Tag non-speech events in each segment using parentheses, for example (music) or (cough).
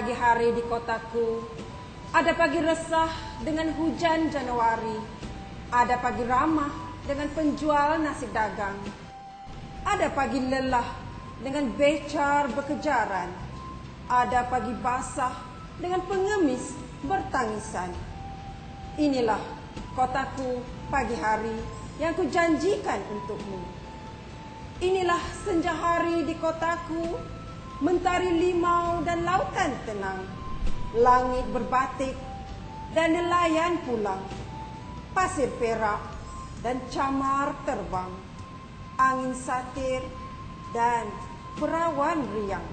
pagi hari di kotaku Ada pagi resah dengan hujan Januari Ada pagi ramah dengan penjual nasi dagang Ada pagi lelah dengan becar berkejaran Ada pagi basah dengan pengemis bertangisan Inilah kotaku pagi hari yang kujanjikan untukmu Inilah senja hari di kotaku mentari limau dan lautan tenang, langit berbatik dan nelayan pulang, pasir perak dan camar terbang, angin satir dan perawan riang.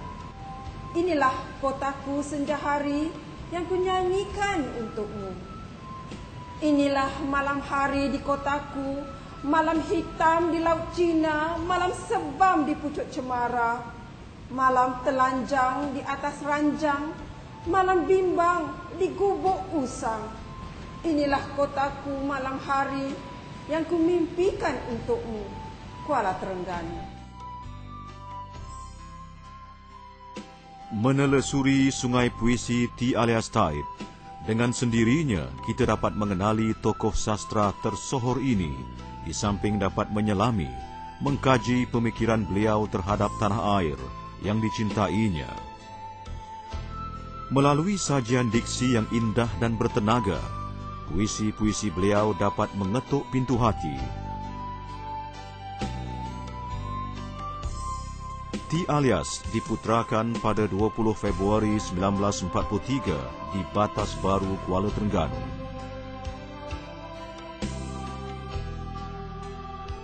Inilah kotaku senja hari yang kunyanyikan untukmu. Inilah malam hari di kotaku, malam hitam di Laut Cina, malam sebam di Pucuk Cemara. Malam telanjang di atas ranjang, malam bimbang di gubuk usang. Inilah kotaku malam hari yang kumimpikan untukmu, Kuala Terengganu. Menelusuri Sungai Puisi T. Alias Taib, dengan sendirinya kita dapat mengenali tokoh sastra tersohor ini, di samping dapat menyelami, mengkaji pemikiran beliau terhadap tanah air, yang dicintainya. Melalui sajian diksi yang indah dan bertenaga, puisi-puisi beliau dapat mengetuk pintu hati. Ti alias diputrakan pada 20 Februari 1943 di Batas Baru Kuala Terengganu.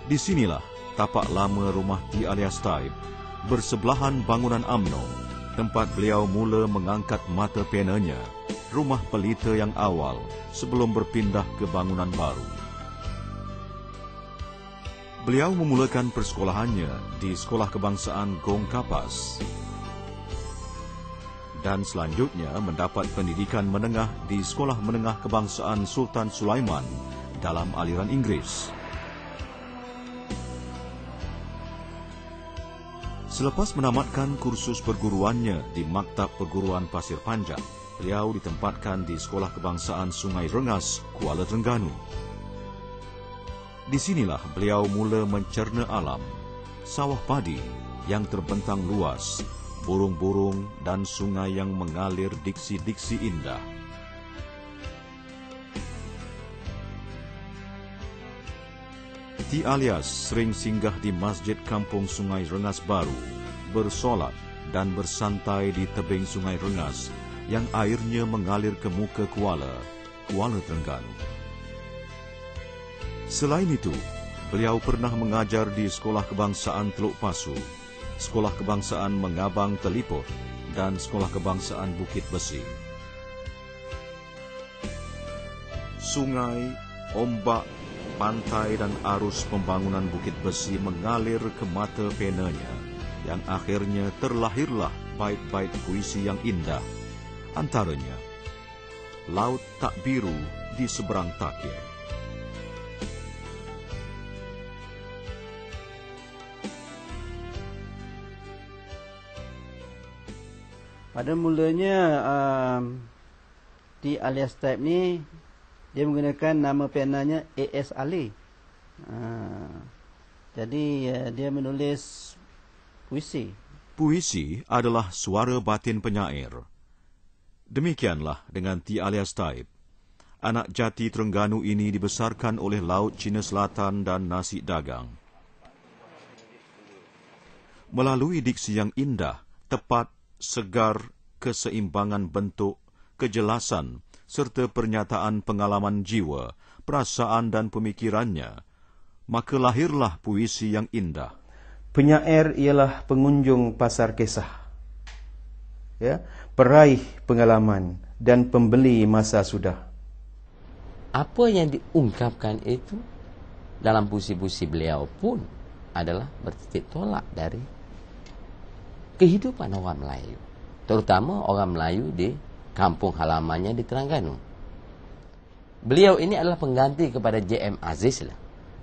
Di sinilah tapak lama rumah Ti alias Taib bersebelahan bangunan Amno, tempat beliau mula mengangkat mata penanya, rumah pelita yang awal sebelum berpindah ke bangunan baru. Beliau memulakan persekolahannya di Sekolah Kebangsaan Gong Kapas dan selanjutnya mendapat pendidikan menengah di Sekolah Menengah Kebangsaan Sultan Sulaiman dalam aliran Inggris. Selepas menamatkan kursus perguruannya di Maktab Perguruan Pasir Panjang, beliau ditempatkan di Sekolah Kebangsaan Sungai Rengas, Kuala Terengganu. Di sinilah beliau mula mencerna alam, sawah padi yang terbentang luas, burung-burung dan sungai yang mengalir diksi-diksi indah. Ti Alias sering singgah di Masjid Kampung Sungai Rengas Baru, bersolat dan bersantai di tebing Sungai Rengas yang airnya mengalir ke muka Kuala, Kuala Terengganu. Selain itu, beliau pernah mengajar di Sekolah Kebangsaan Teluk Pasu, Sekolah Kebangsaan Mengabang Telipot dan Sekolah Kebangsaan Bukit Besi. Sungai, ombak pantai dan arus pembangunan Bukit Besi mengalir ke mata penanya yang akhirnya terlahirlah bait-bait puisi yang indah. Antaranya, Laut Tak Biru di Seberang Takir. Pada mulanya, um, di alias type ni, dia menggunakan nama penanya AS Ali. Uh, jadi ya, dia menulis puisi. Puisi adalah suara batin penyair. Demikianlah dengan Ti alias Taib. Anak jati Terengganu ini dibesarkan oleh Laut Cina Selatan dan nasi dagang. Melalui diksi yang indah, tepat, segar, keseimbangan bentuk, kejelasan, serta pernyataan pengalaman jiwa, perasaan dan pemikirannya, maka lahirlah puisi yang indah. Penyair ialah pengunjung pasar kisah. Ya, peraih pengalaman dan pembeli masa sudah. Apa yang diungkapkan itu dalam puisi-puisi beliau pun adalah bertitik tolak dari kehidupan orang Melayu. Terutama orang Melayu di kampung halamannya di Terengganu. Beliau ini adalah pengganti kepada JM Aziz lah.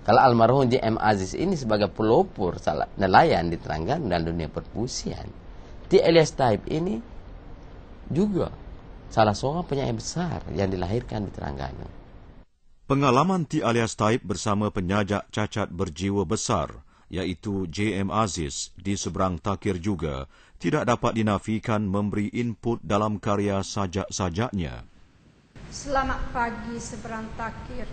Kalau almarhum JM Aziz ini sebagai pelopor nelayan di Terengganu dan dunia perpusian. T. Elias Taib ini juga salah seorang penyair besar yang dilahirkan di Terengganu. Pengalaman T. Elias Taib bersama penyajak cacat berjiwa besar, yaitu JM Aziz di seberang takir juga, tidak dapat dinafikan memberi input dalam karya sajak-sajaknya. Selamat pagi seberang takir.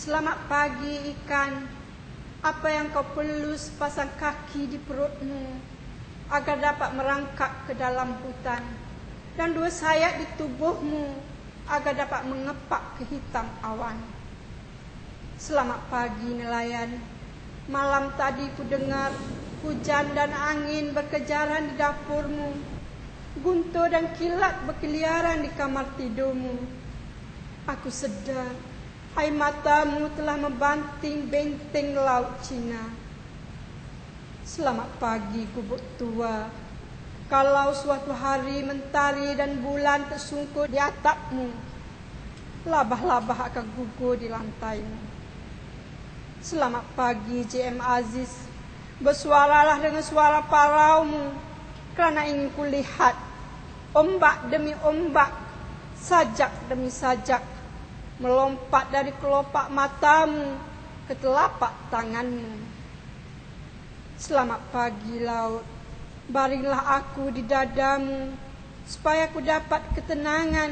Selamat pagi ikan. Apa yang kau perlu sepasang kaki di perutmu agar dapat merangkak ke dalam hutan dan dua sayap di tubuhmu agar dapat mengepak ke hitam awan. Selamat pagi nelayan. Malam tadi ku dengar Hujan dan angin berkejaran di dapurmu. Guntur dan kilat berkeliaran di kamar tidurmu. Aku sedar, air matamu telah membanting benteng laut Cina. Selamat pagi, kubuk tua. Kalau suatu hari mentari dan bulan tersungkur di atapmu, labah-labah akan gugur di lantaimu. Selamat pagi, JM Aziz. Bersuaralah dengan suara paraumu Kerana ingin kulihat Ombak demi ombak Sajak demi sajak Melompat dari kelopak matamu Ke telapak tanganmu Selamat pagi laut Baringlah aku di dadamu Supaya ku dapat ketenangan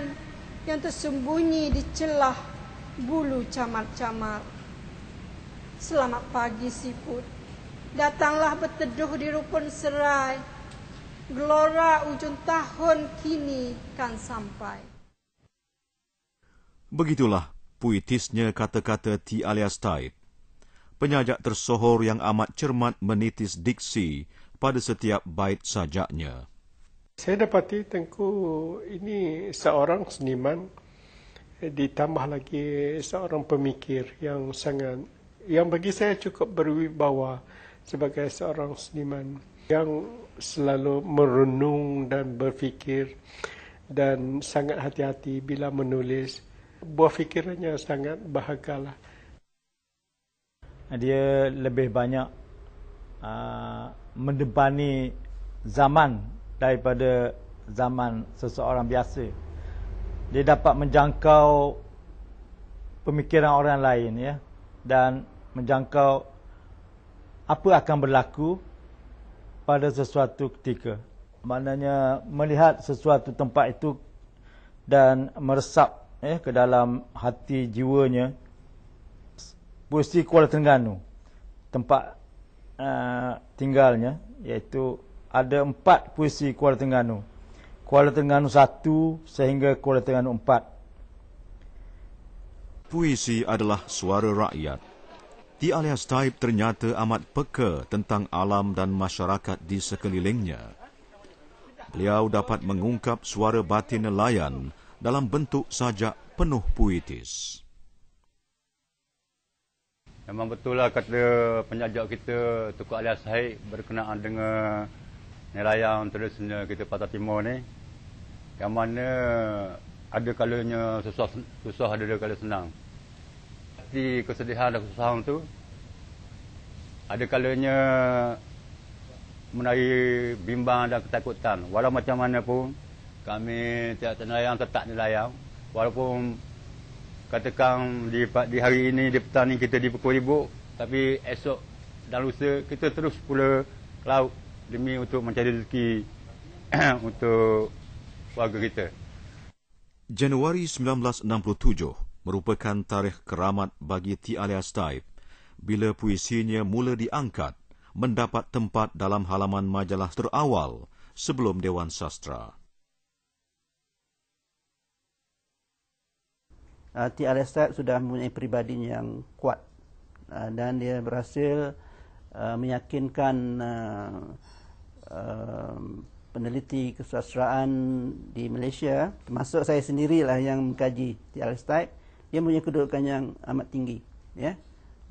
Yang tersembunyi di celah Bulu camar-camar Selamat pagi siput Datanglah berteduh di rukun serai. Gelora ujung tahun kini kan sampai. Begitulah puitisnya kata-kata T. Alias Taib. Penyajak tersohor yang amat cermat menitis diksi pada setiap bait sajaknya. Saya dapati Tengku ini seorang seniman eh, ditambah lagi seorang pemikir yang sangat yang bagi saya cukup berwibawa sebagai seorang seniman yang selalu merenung dan berfikir dan sangat hati-hati bila menulis buah fikirannya sangat bahagalah dia lebih banyak uh, mendebani zaman daripada zaman seseorang biasa dia dapat menjangkau pemikiran orang lain ya dan menjangkau apa akan berlaku pada sesuatu ketika. Maknanya melihat sesuatu tempat itu dan meresap eh, ke dalam hati jiwanya. Puisi Kuala Terengganu, tempat uh, tinggalnya iaitu ada empat puisi Kuala Terengganu. Kuala Terengganu satu sehingga Kuala Terengganu empat. Puisi adalah suara rakyat. Ti alias Taib ternyata amat peka tentang alam dan masyarakat di sekelilingnya. Beliau dapat mengungkap suara batin nelayan dalam bentuk sajak penuh puitis. Memang betul lah kata penyajak kita, Tukuk alias Syahid berkenaan dengan nelayan terusnya kita Patah Timur ni. Yang mana ada kalanya susah, susah ada kalanya senang mesti kesedihan dan kesusahan tu ada kalanya menari bimbang dan ketakutan walau macam mana pun kami tiap nelayan tetap nelayan walaupun katakan di, di hari ini di petang ni kita dipukul ribu tapi esok dan lusa kita terus pula ke laut demi untuk mencari rezeki (clears throat) untuk keluarga kita Januari 1967 merupakan tarikh keramat bagi T. Alias Taib bila puisinya mula diangkat mendapat tempat dalam halaman majalah terawal sebelum Dewan Sastra. Ah, T. Alias Taib sudah mempunyai peribadi yang kuat ah, dan dia berhasil ah, meyakinkan peneliti kesusasteraan di Malaysia termasuk saya sendirilah yang mengkaji T. Alias Type dia mempunyai kedudukan yang amat tinggi ya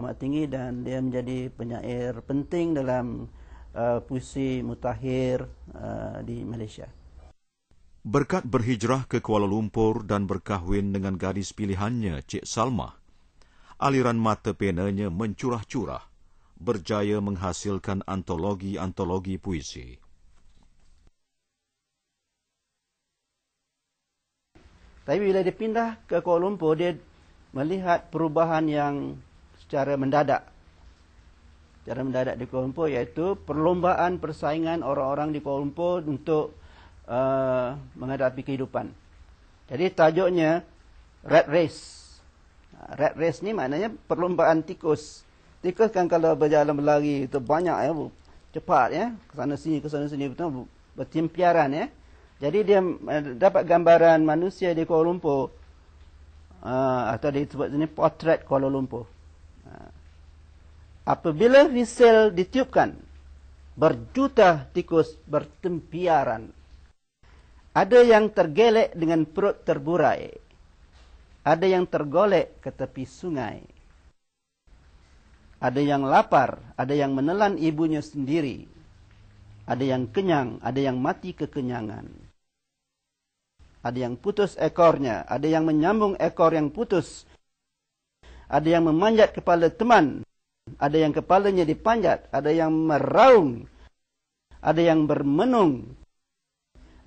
amat tinggi dan dia menjadi penyair penting dalam uh, puisi mutakhir uh, di Malaysia Berkat berhijrah ke Kuala Lumpur dan berkahwin dengan gadis pilihannya Cik Salma, aliran mata penanya mencurah-curah berjaya menghasilkan antologi-antologi puisi Tapi bila dia pindah ke Kuala Lumpur dia melihat perubahan yang secara mendadak secara mendadak di Kuala Lumpur iaitu perlombaan persaingan orang-orang di Kuala Lumpur untuk uh, menghadapi kehidupan. Jadi tajuknya Red Race. Ha, Red Race ni maknanya perlombaan tikus. Tikus kan kalau berjalan berlari itu banyak ya, bu. cepat ya, ke sana sini ke sana sini betul bertimpiaran ya. Jadi dia eh, dapat gambaran manusia di Kuala Lumpur Ah, atau dia disebut sini potret Kuala Lumpur. Ah. Apabila visel ditiupkan, berjuta tikus bertempiaran. Ada yang tergelek dengan perut terburai. Ada yang tergolek ke tepi sungai. Ada yang lapar, ada yang menelan ibunya sendiri. Ada yang kenyang, ada yang mati kekenyangan ada yang putus ekornya, ada yang menyambung ekor yang putus, ada yang memanjat kepala teman, ada yang kepalanya dipanjat, ada yang meraung, ada yang bermenung,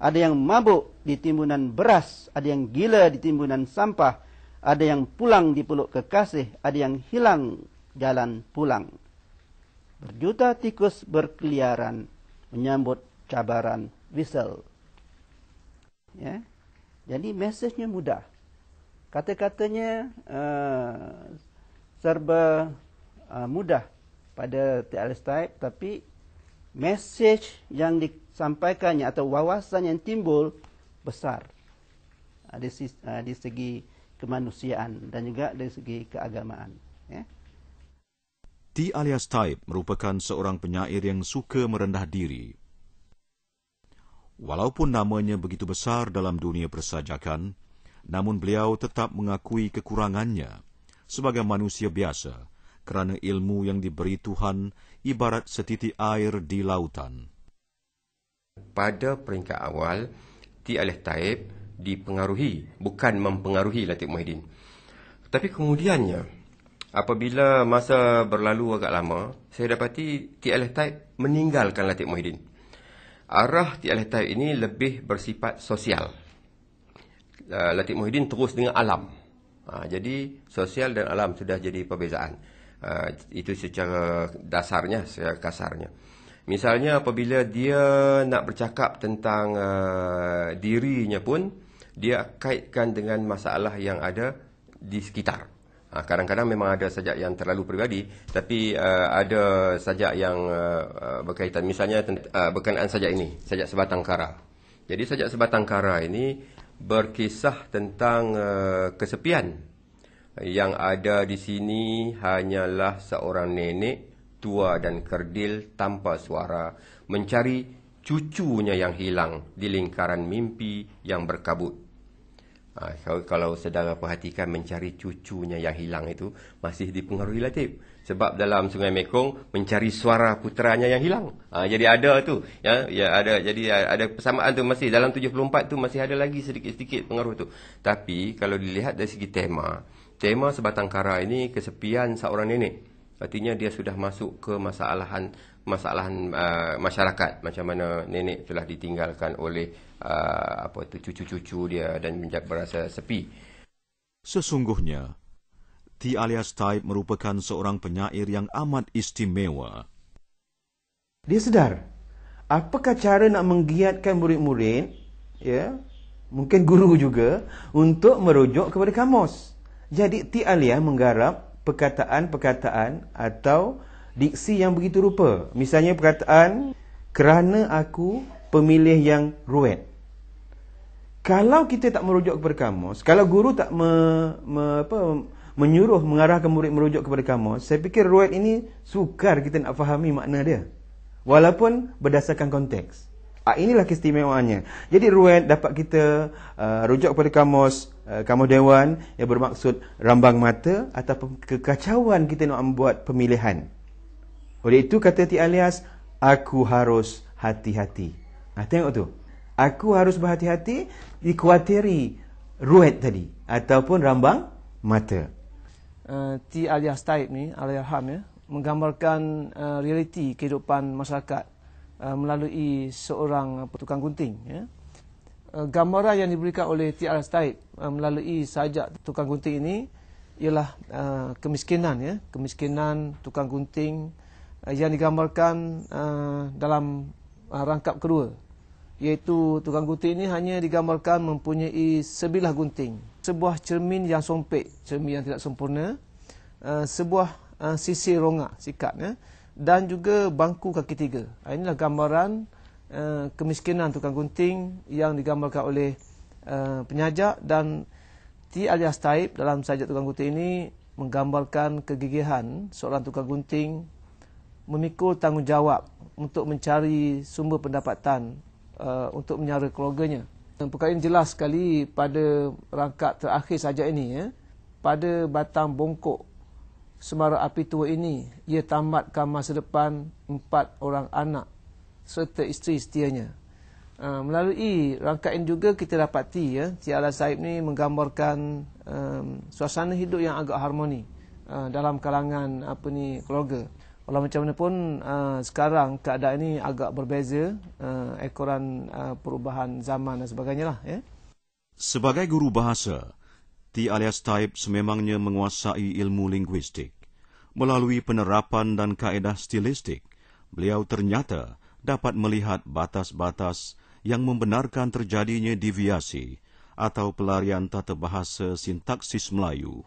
ada yang mabuk di timbunan beras, ada yang gila di timbunan sampah, ada yang pulang di peluk kekasih, ada yang hilang jalan pulang. Berjuta tikus berkeliaran menyambut cabaran whistle. Yeah. Jadi mesejnya mudah. Kata-katanya uh, serba uh, mudah pada TLS type tapi mesej yang disampaikannya atau wawasan yang timbul besar. Ada uh, eh, di segi kemanusiaan dan juga dari segi keagamaan, yeah. T. alias Taib merupakan seorang penyair yang suka merendah diri, Walaupun namanya begitu besar dalam dunia persajakan, namun beliau tetap mengakui kekurangannya sebagai manusia biasa kerana ilmu yang diberi Tuhan ibarat setitik air di lautan. Pada peringkat awal, Ti Alih Taib dipengaruhi, bukan mempengaruhi Latif Muhyiddin. Tapi kemudiannya, apabila masa berlalu agak lama, saya dapati Ti Alih Taib meninggalkan Latif Muhyiddin arah di ini lebih bersifat sosial. Uh, Latif Muhyiddin terus dengan alam. Ha, jadi sosial dan alam sudah jadi perbezaan. Ha, itu secara dasarnya, secara kasarnya. Misalnya apabila dia nak bercakap tentang eh, dirinya pun, dia kaitkan dengan masalah yang ada di sekitar. Ah, kadang-kadang memang ada sajak yang terlalu peribadi tapi uh, ada sajak yang uh, berkaitan misalnya uh, berkenaan sajak ini, sajak sebatang kara. Jadi sajak sebatang kara ini berkisah tentang uh, kesepian yang ada di sini hanyalah seorang nenek tua dan kerdil tanpa suara mencari cucunya yang hilang di lingkaran mimpi yang berkabut. Ha, kalau sedang perhatikan mencari cucunya yang hilang itu masih dipengaruhi Latif sebab dalam Sungai Mekong mencari suara puteranya yang hilang. Ha, jadi ada tu ya ya ada jadi ada persamaan tu masih dalam 74 tu masih ada lagi sedikit-sedikit pengaruh tu. Tapi kalau dilihat dari segi tema, tema sebatang kara ini kesepian seorang nenek artinya dia sudah masuk ke masalahan masalahan uh, masyarakat macam mana nenek telah ditinggalkan oleh uh, apa tu cucu-cucu dia dan menjadi berasa sepi sesungguhnya T alias Type merupakan seorang penyair yang amat istimewa dia sedar apakah cara nak menggiatkan murid-murid ya mungkin guru juga untuk merujuk kepada kamus jadi T alias menggarap perkataan-perkataan atau diksi yang begitu rupa. Misalnya perkataan kerana aku pemilih yang ruwet. Kalau kita tak merujuk kepada kamus, kalau guru tak me, me, apa, menyuruh mengarahkan murid merujuk kepada kamus, saya fikir ruwet ini sukar kita nak fahami makna dia. Walaupun berdasarkan konteks. Ah, inilah keistimewaannya. Jadi ruwet dapat kita uh, rujuk kepada kamus uh, ah, kamus dewan yang bermaksud rambang mata atau kekacauan kita nak membuat pemilihan. Oleh itu kata Ti Alias, aku harus hati-hati. Nah, tengok tu. Aku harus berhati-hati dikuatiri ruwet tadi ataupun rambang mata. Uh, Ti Alias Taib ni, Alias ya, menggambarkan uh, realiti kehidupan masyarakat Uh, melalui seorang petukang gunting. Ya. Uh, gambaran yang diberikan oleh T.R. Staib uh, melalui sajak tukang gunting ini ialah kemiskinan. Ya. Kemiskinan tukang gunting yang digambarkan dalam rangkap kedua. Iaitu tukang gunting ini hanya digambarkan mempunyai sebilah gunting. Sebuah cermin yang sompek, cermin yang tidak sempurna. Sebuah sisi rongak, sikat. Ya dan juga bangku kaki tiga. Ah, inilah gambaran uh, kemiskinan tukang gunting yang digambarkan oleh uh, eh, penyajak dan T. Alias Taib dalam sajak tukang gunting ini menggambarkan kegigihan seorang tukang gunting memikul tanggungjawab untuk mencari sumber pendapatan uh, untuk menyara keluarganya. Dan perkara ini jelas sekali pada rangkap terakhir sajak ini ya. Pada batang bongkok semara api tua ini ia tamatkan masa depan empat orang anak serta isteri setianya. Uh, melalui rangkaian juga kita dapati ya Tia Ala Saib ni menggambarkan um, suasana hidup yang agak harmoni uh, dalam kalangan apa ni keluarga. Walau macam mana pun uh, sekarang keadaan ini agak berbeza uh, ekoran uh, perubahan zaman dan sebagainya lah ya. Sebagai guru bahasa, Hati alias Taib sememangnya menguasai ilmu linguistik. Melalui penerapan dan kaedah stilistik, beliau ternyata dapat melihat batas-batas yang membenarkan terjadinya deviasi atau pelarian tata bahasa sintaksis Melayu.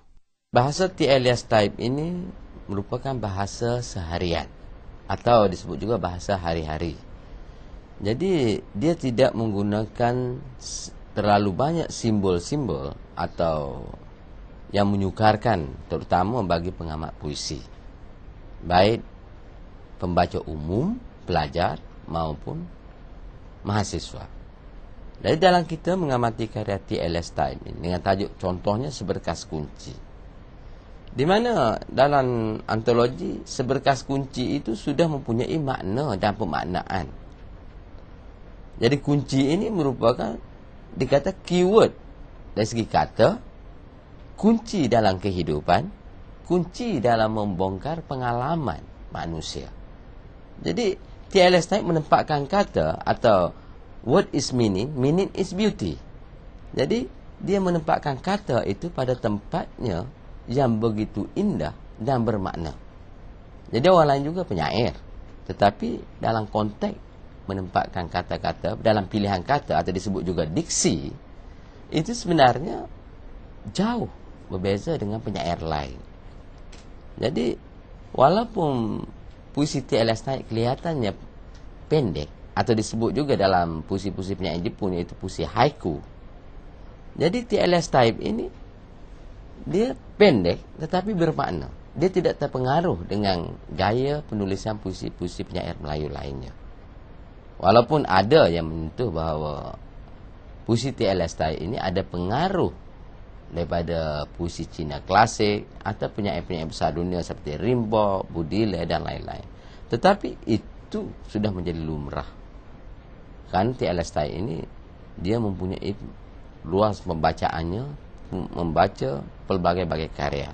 Bahasa T. alias Taib ini merupakan bahasa seharian atau disebut juga bahasa hari-hari. Jadi dia tidak menggunakan terlalu banyak simbol-simbol atau yang menyukarkan terutama bagi pengamat puisi baik pembaca umum, pelajar maupun mahasiswa. Dari dalam kita mengamati karya TLS Time ini dengan tajuk contohnya Seberkas Kunci. Di mana dalam antologi Seberkas Kunci itu sudah mempunyai makna dan pemaknaan. Jadi kunci ini merupakan dikata keyword dari segi kata kunci dalam kehidupan kunci dalam membongkar pengalaman manusia jadi TLS Naik menempatkan kata atau word is meaning, meaning is beauty jadi dia menempatkan kata itu pada tempatnya yang begitu indah dan bermakna jadi orang lain juga penyair tetapi dalam konteks menempatkan kata-kata dalam pilihan kata atau disebut juga diksi itu sebenarnya jauh berbeza dengan penyair lain. Jadi walaupun puisi T. Naik kelihatannya pendek atau disebut juga dalam puisi-puisi penyair Jepun iaitu puisi haiku. Jadi T. type ini dia pendek tetapi bermakna. Dia tidak terpengaruh dengan gaya penulisan puisi-puisi penyair Melayu lainnya. Walaupun ada yang menyentuh bahawa puisi T. L. Lestari ini ada pengaruh daripada puisi Cina klasik atau penyair-penyair besar dunia seperti Rimbo, Budile dan lain-lain. Tetapi itu sudah menjadi lumrah. Kan T. L. Lestari ini dia mempunyai luas pembacaannya membaca pelbagai-bagai karya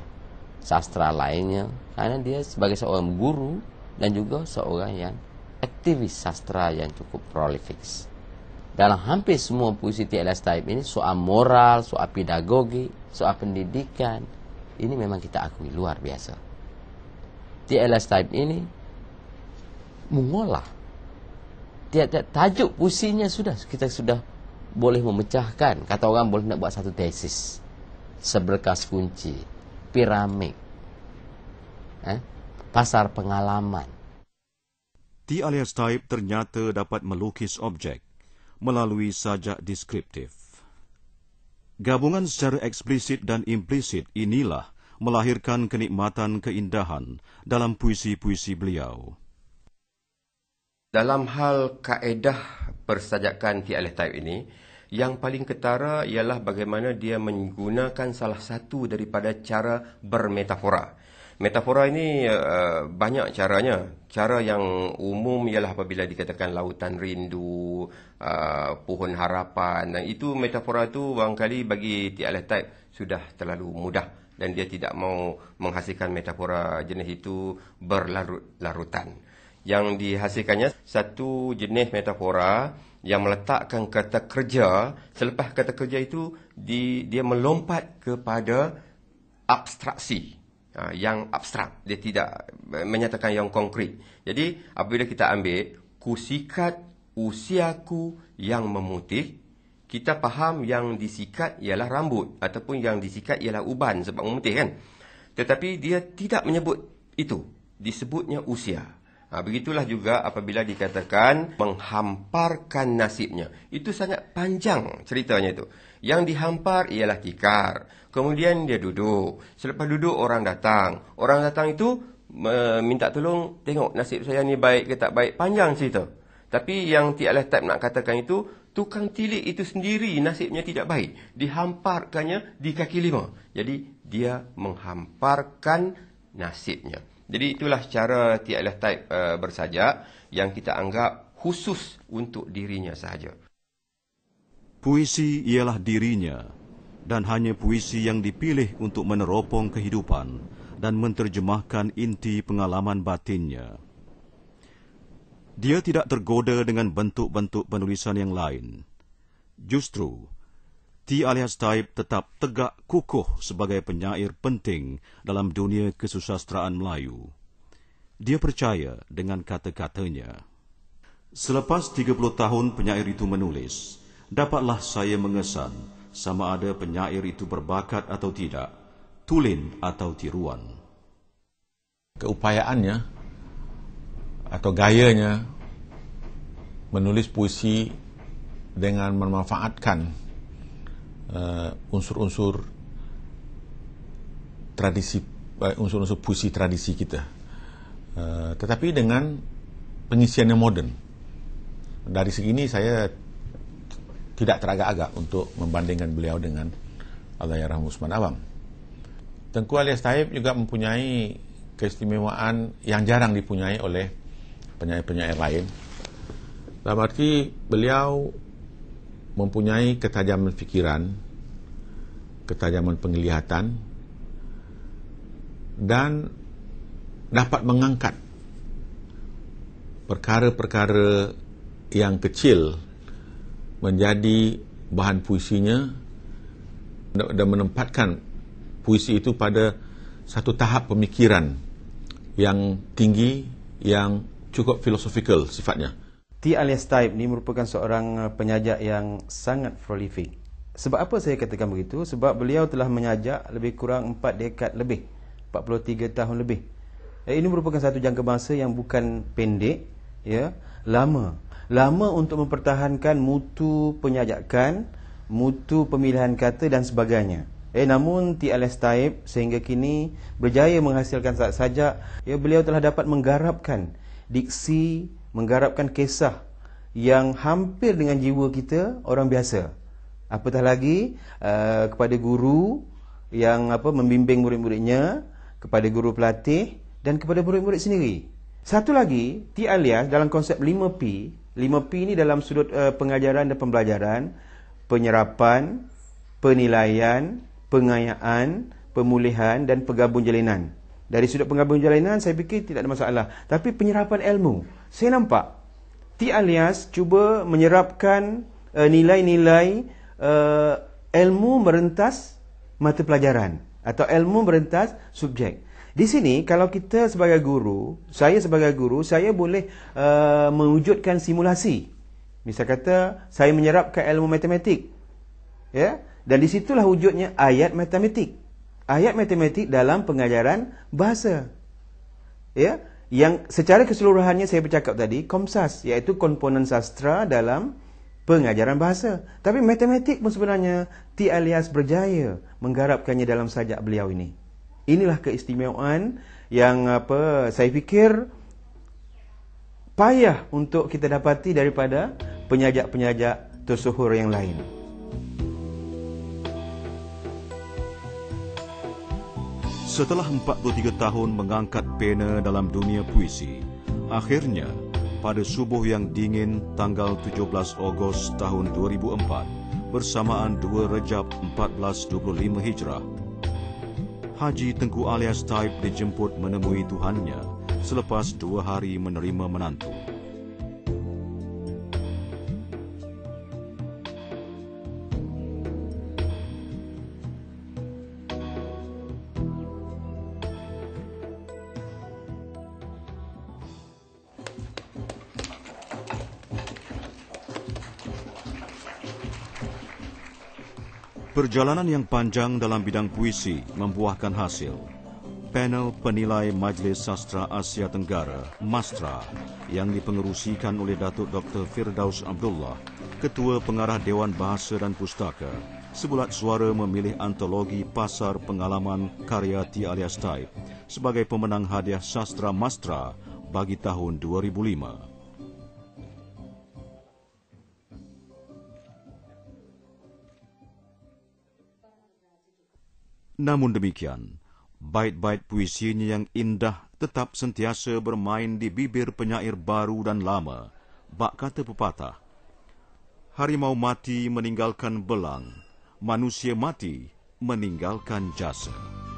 sastra lainnya karena dia sebagai seorang guru dan juga seorang yang aktivis sastra yang cukup prolifik dalam hampir semua puisi T.L.S. Taib ini soal moral, soal pedagogi, soal pendidikan ini memang kita akui luar biasa T.L.S. Taib ini mengolah tiap-tiap tajuk puisinya sudah kita sudah boleh memecahkan kata orang boleh nak buat satu tesis seberkas kunci piramid eh? pasar pengalaman T. Alias Taib ternyata dapat melukis objek melalui sajak deskriptif. Gabungan secara eksplisit dan implisit inilah melahirkan kenikmatan keindahan dalam puisi-puisi beliau. Dalam hal kaedah persajakan Ki Alif Taib ini, yang paling ketara ialah bagaimana dia menggunakan salah satu daripada cara bermetafora. Metafora ini uh, banyak caranya. Cara yang umum ialah apabila dikatakan lautan rindu, uh, pohon harapan dan itu metafora itu barangkali bagi tialet type sudah terlalu mudah dan dia tidak mau menghasilkan metafora jenis itu berlarut-larutan. Yang dihasilkannya satu jenis metafora yang meletakkan kata kerja selepas kata kerja itu di, dia melompat kepada abstraksi. Ah, yang abstrak. Dia tidak menyatakan yang konkret. Jadi, apabila kita ambil, kusikat usiaku yang memutih, kita faham yang disikat ialah rambut ataupun yang disikat ialah uban sebab memutih kan. Tetapi dia tidak menyebut itu. Disebutnya usia. Ha, begitulah juga apabila dikatakan menghamparkan nasibnya. Itu sangat panjang ceritanya itu. Yang dihampar ialah kikar. Kemudian dia duduk. Selepas duduk orang datang. Orang datang itu minta tolong tengok nasib saya ni baik ke tak baik. Panjang cerita. Tapi yang Ti Alah Tab nak katakan itu, tukang tilik itu sendiri nasibnya tidak baik. Dihamparkannya di kaki lima. Jadi, dia menghamparkan nasibnya. Jadi, itulah cara Ti Alah Tab uh, bersajak yang kita anggap khusus untuk dirinya sahaja. Puisi ialah dirinya dan hanya puisi yang dipilih untuk meneropong kehidupan dan menterjemahkan inti pengalaman batinnya. Dia tidak tergoda dengan bentuk-bentuk penulisan yang lain. Justru, T. Alias Taib tetap tegak kukuh sebagai penyair penting dalam dunia kesusastraan Melayu. Dia percaya dengan kata-katanya. Selepas 30 tahun penyair itu menulis, dapatlah saya mengesan sama ada penyair itu berbakat atau tidak, tulen atau tiruan. Keupayaannya atau gayanya menulis puisi dengan memanfaatkan eh, unsur-unsur uh, tradisi eh, unsur-unsur uh, puisi tradisi kita. Uh, tetapi dengan pengisian yang moden. Dari segini saya tidak teragak-agak untuk membandingkan beliau dengan Allahyarham Usman Awang. Tengku Alias Taib juga mempunyai keistimewaan yang jarang dipunyai oleh penyair-penyair lain. Dalam arti beliau mempunyai ketajaman fikiran, ketajaman penglihatan dan dapat mengangkat perkara-perkara yang kecil menjadi bahan puisinya dan menempatkan puisi itu pada satu tahap pemikiran yang tinggi yang cukup filosofikal sifatnya. T. Alias Taib ini merupakan seorang eh, penyajak yang sangat prolific. Sebab apa saya katakan begitu? Sebab beliau telah menyajak lebih kurang 4 dekad lebih, 43 tahun lebih. Eh, ini merupakan satu jangka masa yang bukan pendek, ya, lama lama untuk mempertahankan mutu penyajakan, mutu pemilihan kata dan sebagainya. Eh namun TLS Taib sehingga kini berjaya menghasilkan sajak-sajak, ya beliau telah dapat menggarapkan diksi, menggarapkan kisah yang hampir dengan jiwa kita orang biasa. Apatah lagi uh, kepada guru yang apa membimbing murid-muridnya, kepada guru pelatih dan kepada murid-murid sendiri. Satu lagi, T alias dalam konsep 5P Lima p ni dalam sudut uh, pengajaran dan pembelajaran, penyerapan, penilaian, pengayaan, pemulihan dan pegabung jalinan. Dari sudut pengabung jalinan saya fikir tidak ada masalah, tapi penyerapan ilmu. Saya nampak T alias cuba menyerapkan uh, nilai-nilai uh, ilmu merentas mata pelajaran atau ilmu merentas subjek. Di sini kalau kita sebagai guru, saya sebagai guru, saya boleh uh, mewujudkan simulasi. Misal kata saya ke ilmu matematik. Ya, dan di situlah wujudnya ayat matematik. Ayat matematik dalam pengajaran bahasa. Ya, yang secara keseluruhannya saya bercakap tadi komsas iaitu komponen sastra dalam pengajaran bahasa. Tapi matematik pun sebenarnya T alias berjaya menggarapkannya dalam sajak beliau ini inilah keistimewaan yang apa saya fikir payah untuk kita dapati daripada penyajak-penyajak tersuhur yang lain. Setelah 43 tahun mengangkat pena dalam dunia puisi, akhirnya pada subuh yang dingin tanggal 17 Ogos tahun 2004 bersamaan 2 Rejab 1425 Hijrah, Haji Tengku alias Taib dijemput menemui Tuhannya selepas dua hari menerima menantu. Perjalanan yang panjang dalam bidang puisi membuahkan hasil. Panel penilai Majlis Sastra Asia Tenggara, MASTRA, yang dipengerusikan oleh Datuk Dr. Firdaus Abdullah, Ketua Pengarah Dewan Bahasa dan Pustaka, sebulat suara memilih antologi Pasar Pengalaman Karya T. Alias Taib sebagai pemenang hadiah Sastra MASTRA bagi tahun 2005. Namun demikian, bait-bait puisinya yang indah tetap sentiasa bermain di bibir penyair baru dan lama. Bak kata pepatah, Harimau mati meninggalkan belang, manusia mati meninggalkan jasa.